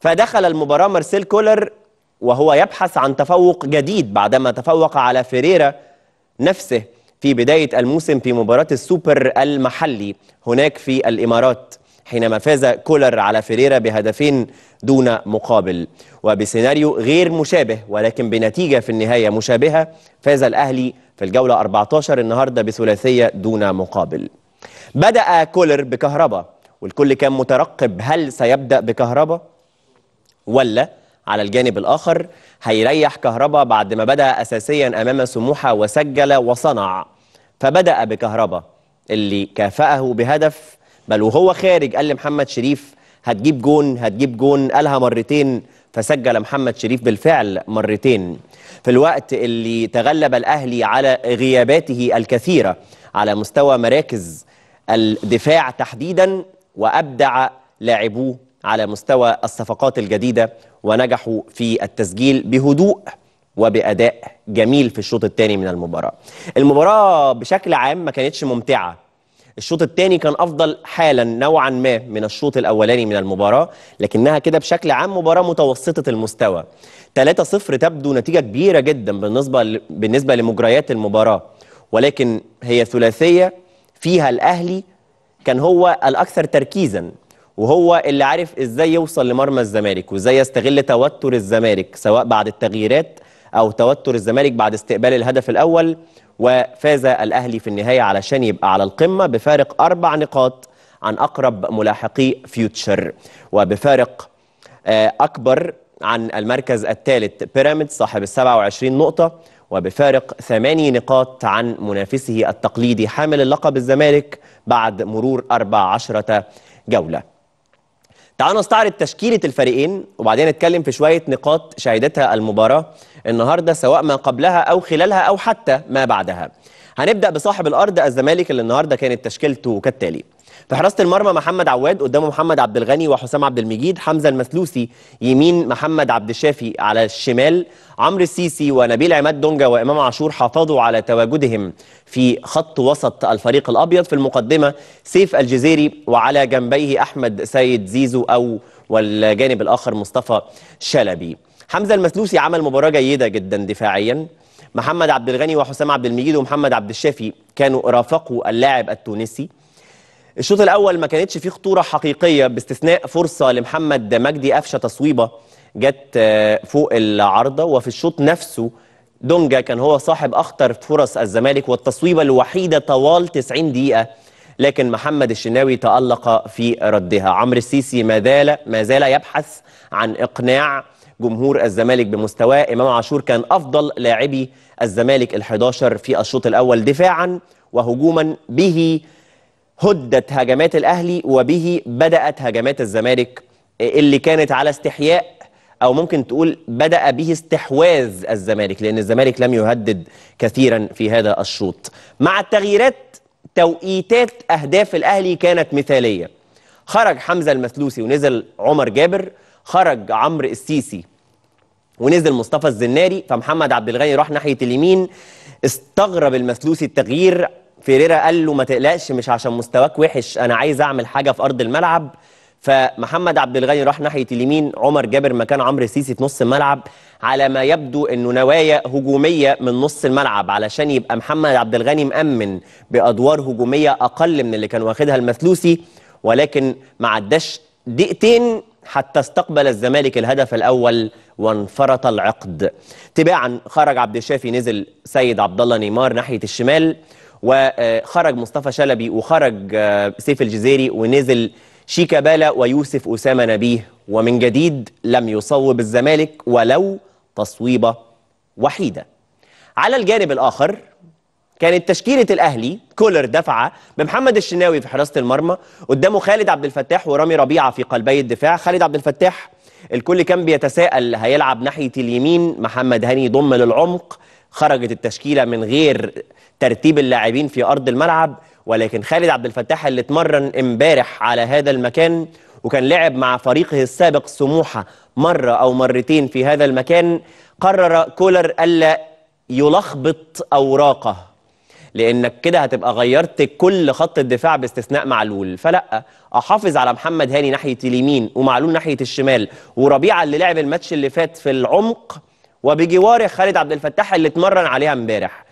فدخل المباراة مارسيل كولر وهو يبحث عن تفوق جديد بعدما تفوق على فيريرا نفسه في بداية الموسم في مباراة السوبر المحلي هناك في الإمارات حينما فاز كولر على فيريرا بهدفين دون مقابل وبسيناريو غير مشابه ولكن بنتيجة في النهاية مشابهة فاز الأهلي في الجولة 14 النهاردة بثلاثية دون مقابل بدأ كولر بكهربا والكل كان مترقب هل سيبدأ بكهربا؟ ولا على الجانب الآخر هيريح كهربا بعد ما بدأ أساسيا أمام سموحة وسجل وصنع فبدأ بكهربا اللي كافأه بهدف بل وهو خارج قال لمحمد شريف هتجيب جون هتجيب جون قالها مرتين فسجل محمد شريف بالفعل مرتين في الوقت اللي تغلب الأهلي على غياباته الكثيرة على مستوى مراكز الدفاع تحديدا وأبدع لاعبوه على مستوى الصفقات الجديدة ونجحوا في التسجيل بهدوء وبأداء جميل في الشوط الثاني من المباراة المباراة بشكل عام ما كانتش ممتعة الشوط الثاني كان أفضل حالا نوعا ما من الشوط الأولاني من المباراة لكنها كده بشكل عام مباراة متوسطة المستوى 3-0 تبدو نتيجة كبيرة جدا بالنسبة بالنسبة لمجريات المباراة ولكن هي ثلاثية فيها الأهلي كان هو الأكثر تركيزا وهو اللي عارف ازاي يوصل لمرمى الزمالك وازاي يستغل توتر الزمالك سواء بعد التغييرات او توتر الزمالك بعد استقبال الهدف الاول وفاز الاهلي في النهايه علشان يبقى على القمه بفارق اربع نقاط عن اقرب ملاحقي فيوتشر وبفارق آه، اكبر عن المركز الثالث بيراميدز صاحب ال 27 نقطه وبفارق ثماني نقاط عن منافسه التقليدي حامل اللقب الزمالك بعد مرور 14 جوله تعالوا نستعرض تشكيلة الفريقين وبعدين نتكلم في شوية نقاط شهدتها المباراة النهاردة سواء ما قبلها أو خلالها أو حتى ما بعدها هنبدأ بصاحب الأرض الزمالك اللي النهاردة كانت تشكيلته كالتالي في حراسه المرمى محمد عواد قدامه محمد عبد الغني وحسام عبد المجيد حمزه المسلوسي يمين محمد عبد الشافي على الشمال عمرو السيسي ونبيل عماد دونجا وامام عاشور حافظوا على تواجدهم في خط وسط الفريق الابيض في المقدمه سيف الجزيري وعلى جنبيه احمد سيد زيزو او والجانب الاخر مصطفى شلبي حمزه المسلوسي عمل مباراه جيده جدا دفاعيا محمد عبد الغني وحسام عبد المجيد ومحمد عبد الشافي كانوا رافقوا اللاعب التونسي الشوط الاول ما كانتش فيه خطوره حقيقيه باستثناء فرصه لمحمد مجدي قفشه تصويبه جت آه، فوق العارضه وفي الشوط نفسه دونجا كان هو صاحب اخطر فرص الزمالك والتصويبه الوحيده طوال 90 دقيقه لكن محمد الشناوي تالق في ردها عمرو السيسي ما زال ما زال يبحث عن اقناع جمهور الزمالك بمستواه امام عاشور كان افضل لاعبي الزمالك ال11 في الشوط الاول دفاعا وهجوما به هدت هجمات الأهلي وبه بدأت هجمات الزمالك اللي كانت على استحياء أو ممكن تقول بدأ به استحواذ الزمالك لأن الزمالك لم يهدد كثيرا في هذا الشوط مع التغييرات توقيتات أهداف الأهلي كانت مثالية خرج حمزة المثلوسي ونزل عمر جابر خرج عمرو السيسي ونزل مصطفى الزناري فمحمد عبد الغني راح ناحيه اليمين استغرب المثلوسي التغيير فيريرا قال له ما تقلقش مش عشان مستواك وحش انا عايز اعمل حاجه في ارض الملعب فمحمد عبد الغني راح ناحيه اليمين عمر جابر مكان عمرو سيسي في نص الملعب على ما يبدو انه نوايا هجوميه من نص الملعب علشان يبقى محمد عبد الغني مامن بادوار هجوميه اقل من اللي كان واخدها المثلوسي ولكن ما عداش دقيقتين حتى استقبل الزمالك الهدف الاول وانفرط العقد تباعا خرج عبد الشافي نزل سيد عبد الله نيمار ناحيه الشمال وخرج مصطفى شلبي وخرج آه، سيف الجزيري ونزل شيكابالا ويوسف أسامة نبيه ومن جديد لم يصوب الزمالك ولو تصويبة وحيدة على الجانب الآخر كانت تشكيلة الأهلي كولر دفعة بمحمد الشناوي في حراسة المرمى قدامه خالد عبد الفتاح ورامي ربيعة في قلبي الدفاع خالد عبد الفتاح الكل كان بيتساءل هيلعب ناحية اليمين محمد هاني يضم للعمق خرجت التشكيله من غير ترتيب اللاعبين في ارض الملعب ولكن خالد عبد الفتاح اللي اتمرن امبارح على هذا المكان وكان لعب مع فريقه السابق سموحه مره او مرتين في هذا المكان قرر كولر الا يلخبط اوراقه لانك كده هتبقى غيرت كل خط الدفاع باستثناء معلول فلا احافظ على محمد هاني ناحيه اليمين ومعلول ناحيه الشمال وربيعه اللي لعب الماتش اللي فات في العمق وبجواره خالد عبد الفتاح اللي اتمرن عليها امبارح